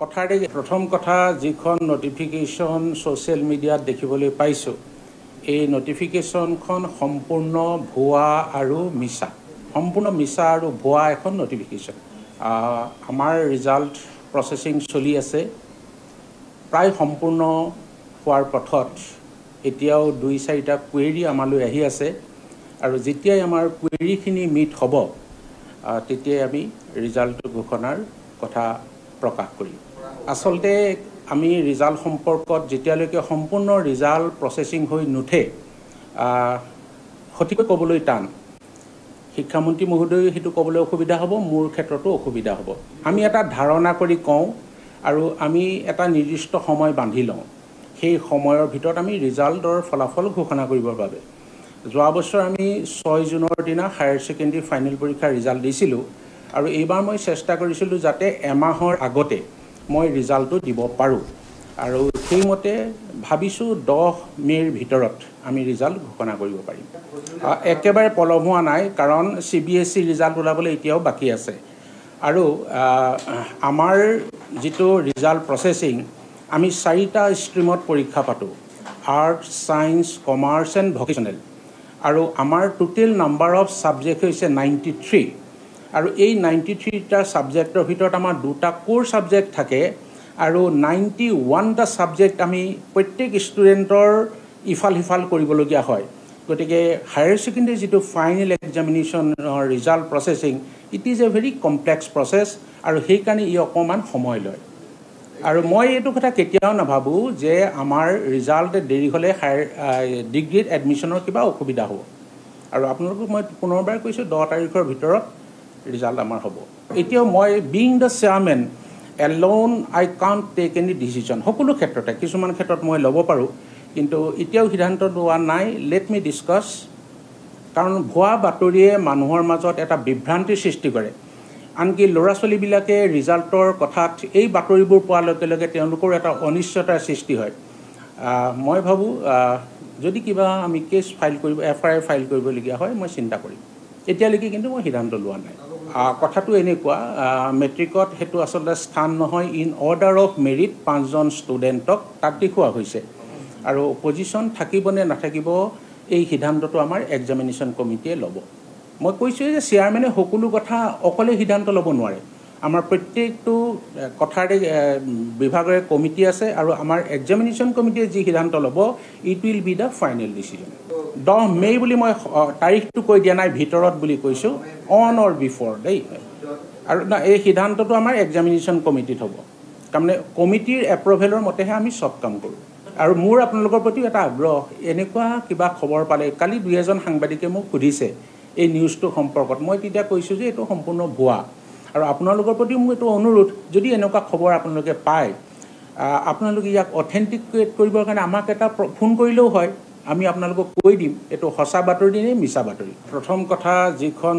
কথাৰে প্ৰথম কথা যিখন নটিফিকেশ্যন ছ'চিয়েল মিডিয়াত দেখিবলৈ পাইছোঁ এই নটিফিকেশ্যনখন সম্পূৰ্ণ ভুৱা আৰু মিছা সম্পূৰ্ণ মিছা আৰু ভুৱা এখন নটিফিকেশ্যন আমাৰ ৰিজাল্ট প্ৰচেছিং চলি আছে প্ৰায় সম্পূৰ্ণ হোৱাৰ পথত এতিয়াও দুই চাৰিটা কুৱেৰি আমালৈ আহি আছে আৰু যেতিয়াই আমাৰ কুৱেৰিখিনি মিট হ'ব তেতিয়াই আমি ৰিজাল্ট ঘোষণাৰ কথা প্ৰকাশ কৰিম আচলতে আমি ৰিজাল্ট সম্পৰ্কত যেতিয়ালৈকে সম্পূৰ্ণ ৰিজাল্ট প্ৰচেছিং হৈ নুঠে সঠিককৈ ক'বলৈ টান শিক্ষামন্ত্ৰী মহোদয়ো সেইটো ক'বলৈ অসুবিধা হ'ব মোৰ ক্ষেত্ৰতো অসুবিধা হ'ব আমি এটা ধাৰণা কৰি কওঁ আৰু আমি এটা নিৰ্দিষ্ট সময় বান্ধি লওঁ সেই সময়ৰ ভিতৰত আমি ৰিজাল্টৰ ফলাফল ঘোষণা কৰিবৰ বাবে যোৱা বছৰ আমি ছয় জুনৰ দিনা হায়াৰ ছেকেণ্ডেৰী ফাইনেল পৰীক্ষাৰ ৰিজাল্ট দিছিলোঁ আৰু এইবাৰ মই চেষ্টা কৰিছিলোঁ যাতে এমাহৰ আগতে মই ৰিজাল্টটো দিব পাৰোঁ আৰু সেইমতে ভাবিছোঁ দহ মে'ৰ ভিতৰত আমি ৰিজাল্ট ঘোষণা কৰিব পাৰিম একেবাৰে পলম হোৱা নাই কাৰণ C B S C result ওলাবলৈ এতিয়াও বাকী আছে আৰু আমাৰ যিটো ৰিজাল্ট প্ৰচেছিং আমি চাৰিটা ষ্ট্ৰীমত পৰীক্ষা পাতোঁ art science commerce and vocational আৰু আমাৰ টোটেল নাম্বাৰ অফ ছাবজেক্ট হৈছে নাইণ্টি থ্ৰী আৰু এই নাইণ্টি থ্ৰীটা ছাবজেক্টৰ ভিতৰত আমাৰ দুটা ক'ৰ ছাবজেক্ট থাকে আৰু নাইণ্টি ওৱানটা ছাবজেক্ট আমি প্ৰত্যেক ষ্টুডেণ্টৰ ইফাল সিফাল কৰিবলগীয়া হয় গতিকে হায়াৰ ছেকেণ্ডেৰী যিটো ফাইনেল এক্সামিনেশ্যনৰ result processing it is a very complex process আৰু সেইকাৰণে ই অকণমান সময় লয় আৰু মই এইটো কথা কেতিয়াও নাভাবোঁ যে আমাৰ ৰিজাল্ট দেৰি হ'লে হায়াৰ ডিগ্ৰীত এডমিশ্যনৰ কিবা অসুবিধা হ'ব আৰু আপোনালোকক মই পুনৰবাৰ কৈছোঁ দহ তাৰিখৰ ভিতৰত ৰিজাল্ট আমাৰ হ'ব এতিয়াও মই being the chairman alone I can't take any decision সকলো ক্ষেত্ৰতে কিছুমান ক্ষেত্ৰত মই ল'ব পাৰোঁ কিন্তু এতিয়াও সিদ্ধান্ত লোৱা নাই লেট মি ডিছকাছ কাৰণ ভুৱা বাতৰিয়ে মানুহৰ মাজত এটা বিভ্ৰান্তিৰ সৃষ্টি কৰে আনকি ল'ৰা ছোৱালীবিলাকে ৰিজাল্টৰ কথাত এই বাতৰিবোৰ পোৱাৰ লগে লগে তেওঁলোকৰ এটা অনিশ্চয়তাৰ সৃষ্টি হয় মই ভাবোঁ যদি কিবা আমি কেছ ফাইল কৰিব এফ আই আৰ ফাইল কৰিবলগীয়া হয় মই চিন্তা কৰিম এতিয়ালৈকে কিন্তু মই সিদ্ধান্ত লোৱা নাই কথাটো এনেকুৱা মেট্ৰিকত সেইটো আচলতে স্থান নহয় ইন অৰ্ডাৰ অফ মেৰিট পাঁচজন ষ্টুডেণ্টক তাক দেখুওৱা হৈছে আৰু পজিশ্যন থাকিব নে নাথাকিব এই সিদ্ধান্তটো আমাৰ এক্সামিনেশ্যন কমিটিয়ে ল'ব মই কৈছোঁ যে চেয়াৰমেনে সকলো কথা অকলে সিদ্ধান্ত ল'ব নোৱাৰে আমাৰ প্ৰত্যেকটো কথাৰে বিভাগৰে কমিটি আছে আৰু আমাৰ এক্সামিনেশ্যন কমিটিয়ে যি সিদ্ধান্ত ল'ব it will be the final decision দহ মে' বুলি মই তাৰিখটো কৈ দিয়া নাই ভিতৰত বুলি কৈছোঁ অন অৰ বিফৰ দেই আৰু এই সিদ্ধান্তটো আমাৰ এক্সামিনেশ্যন কমিটিত হ'ব তাৰমানে কমিটিৰ এপ্ৰুভেলৰ মতেহে আমি চব কাম কৰোঁ আৰু মোৰ আপোনালোকৰ প্ৰতিও এটা আগ্ৰহ এনেকুৱা কিবা খবৰ পালে কালি দুই এজন সাংবাদিকে মোক সুধিছে এই নিউজটো সম্পৰ্কত মই তেতিয়া কৈছোঁ যে এইটো সম্পূৰ্ণ ভুৱা আৰু আপোনালোকৰ প্ৰতি মোৰ এইটো অনুৰোধ যদি এনেকুৱা খবৰ আপোনালোকে পায় আপোনালোকে ইয়াক অথেণ্টিকেট কৰিবৰ কাৰণে আমাক এটা ফোন কৰিলেও হয় আমি আপোনালোকক কৈ দিম এইটো সঁচা বাতৰি নে মিছা বাতৰি প্ৰথম কথা যিখন